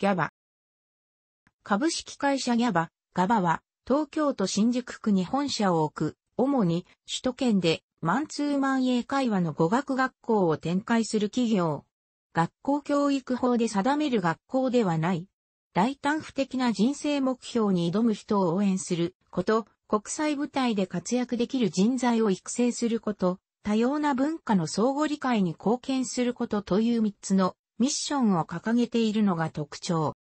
ギャバ。株式会社ギャバ、ガバは、東京都新宿区に本社を置く、主に首都圏でマンツーマン英会話の語学学校を展開する企業。学校教育法で定める学校ではない。大胆不敵な人生目標に挑む人を応援すること、国際舞台で活躍できる人材を育成すること、多様な文化の相互理解に貢献することという3つのミッションを掲げているのが特徴。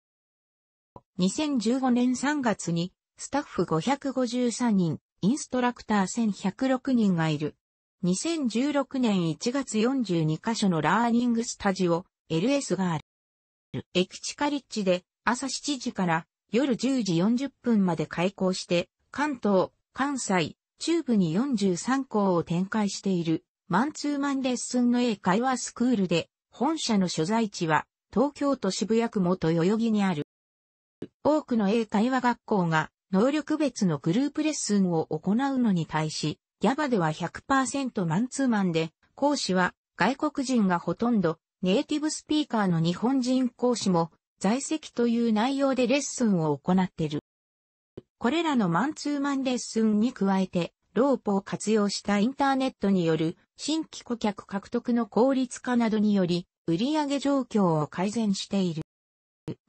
2015年3月にスタッフ553人、インストラクター1106人がいる。2016年1月42カ所のラーニングスタジオ LS がある。駅地リッジで朝7時から夜10時40分まで開校して、関東、関西、中部に43校を展開しているマンツーマンレッスンの英会話スクールで本社の所在地は、東京都渋谷区元代々木にある。多くの英会話学校が、能力別のグループレッスンを行うのに対し、ギャバでは100%マンツーマンで、講師は外国人がほとんど、ネイティブスピーカーの日本人講師も在籍という内容でレッスンを行っている。これらのマンツーマンレッスンに加えて、ロープを活用したインターネットによる新規顧客獲得の効率化などにより、売上状況を改善している。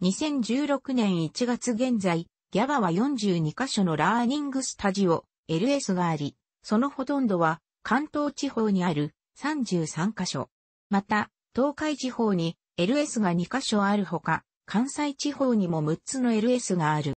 2016年1月現在、ギャバは42カ所のラーニングスタジオ、LS があり、そのほとんどは関東地方にある33カ所。また、東海地方に LS が2カ所あるほか、関西地方にも6つの LS がある。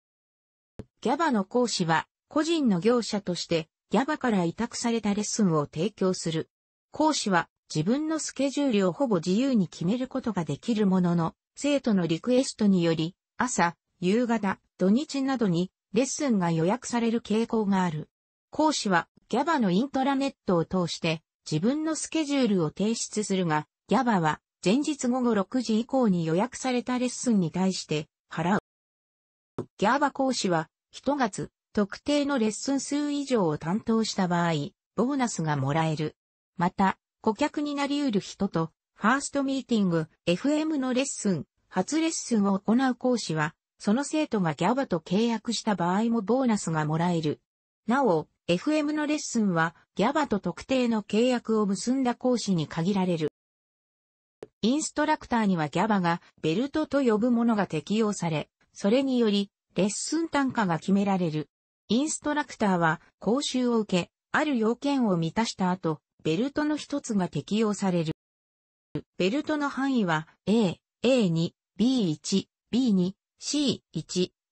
ギャバの講師は、個人の業者として、ギャバから委託されたレッスンを提供する。講師は自分のスケジュールをほぼ自由に決めることができるものの、生徒のリクエストにより、朝、夕方、土日などにレッスンが予約される傾向がある。講師はギャバのイントラネットを通して自分のスケジュールを提出するが、ギャバは前日午後6時以降に予約されたレッスンに対して払う。ギャバ講師は1月特定のレッスン数以上を担当した場合、ボーナスがもらえる。また、顧客になり得る人と、ファーストミーティング、FM のレッスン、初レッスンを行う講師は、その生徒が GABA と契約した場合もボーナスがもらえる。なお、FM のレッスンは GABA と特定の契約を結んだ講師に限られる。インストラクターには GABA がベルトと呼ぶものが適用され、それによりレッスン単価が決められる。インストラクターは講習を受け、ある要件を満たした後、ベルトの一つが適用される。ベルトの範囲は A、A2、B1、B2、C1、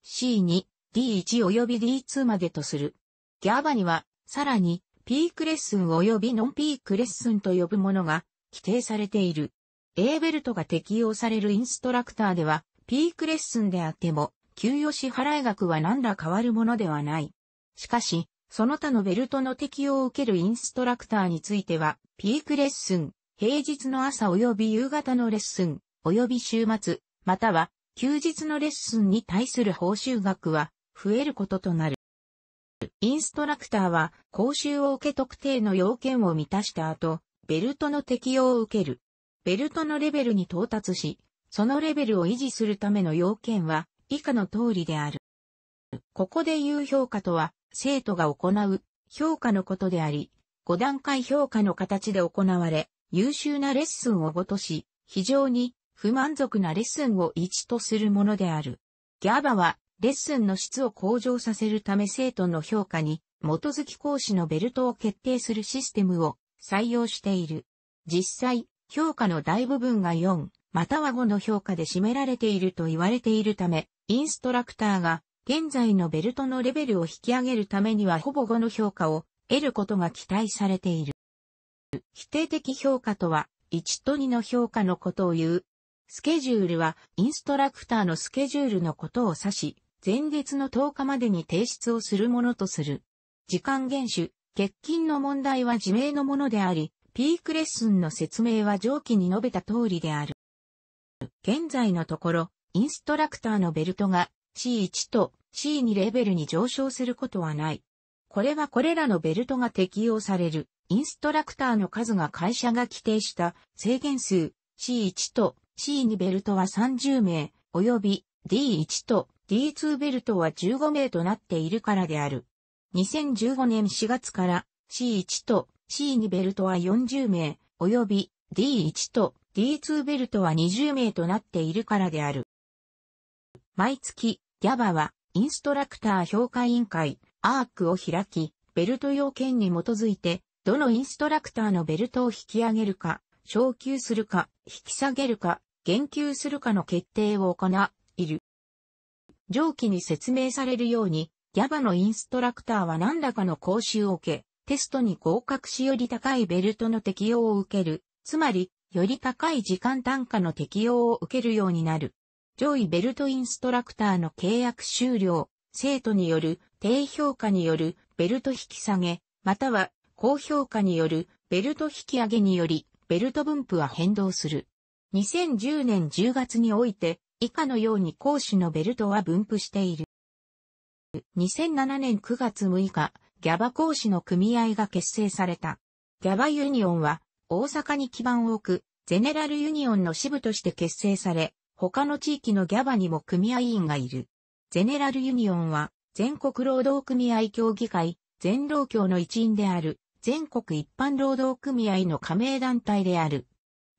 C2、D1 及び D2 までとする。GABA には、さらに、ピークレッスン及びノンピークレッスンと呼ぶものが規定されている。A ベルトが適用されるインストラクターでは、ピークレッスンであっても、給与支払額は何ら変わるものではない。しかし、その他のベルトの適用を受けるインストラクターについては、ピークレッスン、平日の朝及び夕方のレッスン、及び週末、または休日のレッスンに対する報酬額は増えることとなる。インストラクターは講習を受け特定の要件を満たした後、ベルトの適用を受ける。ベルトのレベルに到達し、そのレベルを維持するための要件は以下の通りである。ここで言う評価とは、生徒が行う評価のことであり、5段階評価の形で行われ、優秀なレッスンをごとし、非常に不満足なレッスンを1とするものである。GABA は、レッスンの質を向上させるため生徒の評価に、基づき講師のベルトを決定するシステムを採用している。実際、評価の大部分が4、または5の評価で占められていると言われているため、インストラクターが現在のベルトのレベルを引き上げるためにはほぼ5の評価を得ることが期待されている。否定的評価とは1と2の評価のことを言う。スケジュールはインストラクターのスケジュールのことを指し、前月の10日までに提出をするものとする。時間厳守、欠勤の問題は自明のものであり、ピークレッスンの説明は上記に述べた通りである。現在のところ、インストラクターのベルトが C1 と C2 レベルに上昇することはない。これはこれらのベルトが適用されるインストラクターの数が会社が規定した制限数 C1 と C2 ベルトは30名及び D1 と D2 ベルトは15名となっているからである。2015年4月から C1 と C2 ベルトは40名及び D1 と D2 ベルトは20名となっているからである。毎月、ギャバは、インストラクター評価委員会、アークを開き、ベルト要件に基づいて、どのインストラクターのベルトを引き上げるか、昇給するか、引き下げるか、減給するかの決定を行いる。上記に説明されるように、ギャバのインストラクターは何らかの講習を受け、テストに合格しより高いベルトの適用を受ける、つまり、より高い時間単価の適用を受けるようになる。上位ベルトインストラクターの契約終了、生徒による低評価によるベルト引き下げ、または高評価によるベルト引き上げによりベルト分布は変動する。2010年10月において以下のように講師のベルトは分布している。2007年9月6日、ギャバ講師の組合が結成された。ギャバユニオンは大阪に基盤を置くゼネラルユニオンの支部として結成され、他の地域のギャバにも組合員がいる。ゼネラルユニオンは、全国労働組合協議会、全労協の一員である、全国一般労働組合の加盟団体である。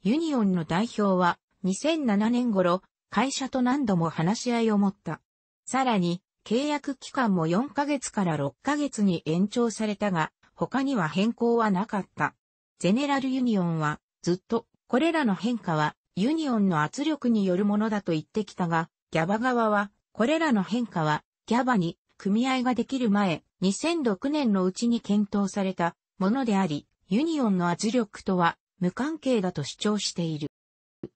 ユニオンの代表は、2007年頃、会社と何度も話し合いを持った。さらに、契約期間も4ヶ月から6ヶ月に延長されたが、他には変更はなかった。ゼネラルユニオンは、ずっと、これらの変化は、ユニオンの圧力によるものだと言ってきたが、ギャバ側は、これらの変化は、ギャバに組合ができる前、2006年のうちに検討されたものであり、ユニオンの圧力とは無関係だと主張している。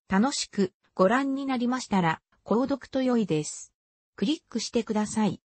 楽しくご覧になりましたら、購読と良いです。クリックしてください。